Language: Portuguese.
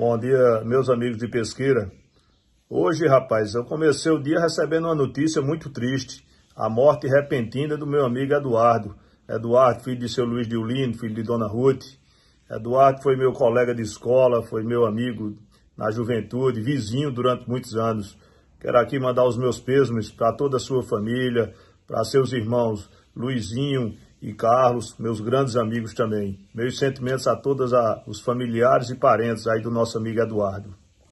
Bom dia, meus amigos de pesqueira. Hoje, rapaz, eu comecei o dia recebendo uma notícia muito triste. A morte repentina do meu amigo Eduardo. Eduardo, filho de seu Luiz de Ulino, filho de Dona Ruth. Eduardo foi meu colega de escola, foi meu amigo na juventude, vizinho durante muitos anos. Quero aqui mandar os meus pêsames para toda a sua família, para seus irmãos Luizinho, e Carlos, meus grandes amigos também. Meus sentimentos a todos os familiares e parentes aí do nosso amigo Eduardo.